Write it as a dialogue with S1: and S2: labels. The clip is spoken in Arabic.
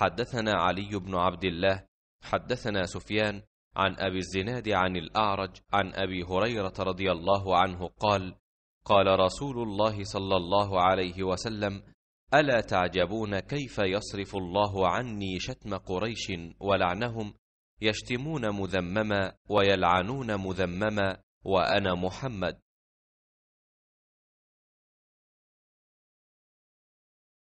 S1: حدثنا علي بن عبد الله
S2: حدثنا سفيان عن ابي الزناد عن الاعرج عن ابي هريره رضي الله عنه قال قال رسول الله صلى الله عليه وسلم الا تعجبون كيف يصرف الله عني شتم قريش ولعنهم يشتمون مذمما ويلعنون مذمما وانا
S1: محمد